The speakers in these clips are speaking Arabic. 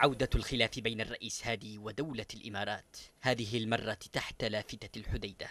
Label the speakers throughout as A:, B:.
A: عودة الخلاف بين الرئيس هادي ودولة الإمارات هذه المرة تحت لافتة الحديدة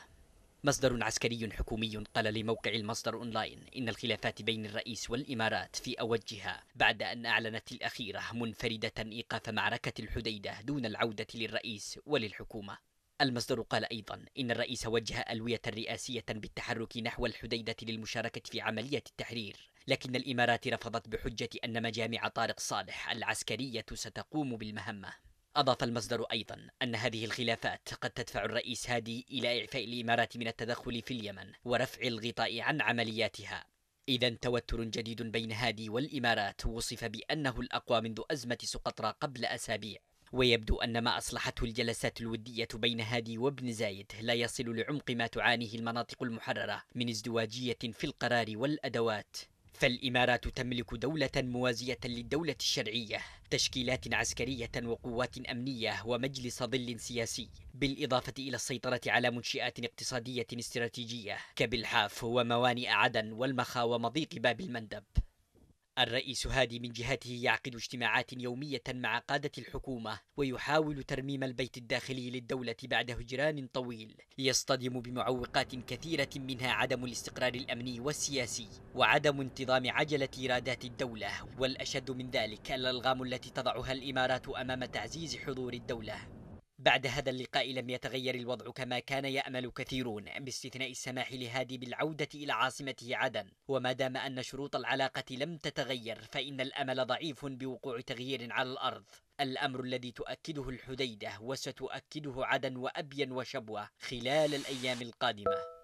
A: مصدر عسكري حكومي قال لموقع المصدر أونلاين إن الخلافات بين الرئيس والإمارات في أوجها بعد أن أعلنت الأخيرة منفردة إيقاف معركة الحديدة دون العودة للرئيس وللحكومة المصدر قال أيضا إن الرئيس وجه ألوية رئاسية بالتحرك نحو الحديدة للمشاركة في عملية التحرير لكن الإمارات رفضت بحجة أن مجامع طارق صالح العسكرية ستقوم بالمهمة أضاف المصدر أيضا أن هذه الخلافات قد تدفع الرئيس هادي إلى إعفاء الإمارات من التدخل في اليمن ورفع الغطاء عن عملياتها إذا توتر جديد بين هادي والإمارات وصف بأنه الأقوى منذ أزمة سقطرى قبل أسابيع ويبدو أن ما أصلحته الجلسات الودية بين هادي وابن زايد لا يصل لعمق ما تعانيه المناطق المحررة من ازدواجية في القرار والأدوات فالإمارات تملك دولة موازية للدولة الشرعية تشكيلات عسكرية وقوات أمنية ومجلس ظل سياسي بالإضافة إلى السيطرة على منشئات اقتصادية استراتيجية كبلحاف وموانئ عدن والمخا ومضيق باب المندب الرئيس هادي من جهته يعقد اجتماعات يومية مع قادة الحكومة ويحاول ترميم البيت الداخلي للدولة بعد هجران طويل يصطدم بمعوقات كثيرة منها عدم الاستقرار الأمني والسياسي وعدم انتظام عجلة إيرادات الدولة والأشد من ذلك الألغام التي تضعها الإمارات أمام تعزيز حضور الدولة بعد هذا اللقاء لم يتغير الوضع كما كان يأمل كثيرون باستثناء السماح لهادي بالعودة إلى عاصمته عدن وما دام أن شروط العلاقة لم تتغير فإن الأمل ضعيف بوقوع تغيير على الأرض الأمر الذي تؤكده الحديدة وستؤكده عدن وأبين وشبوة خلال الأيام القادمة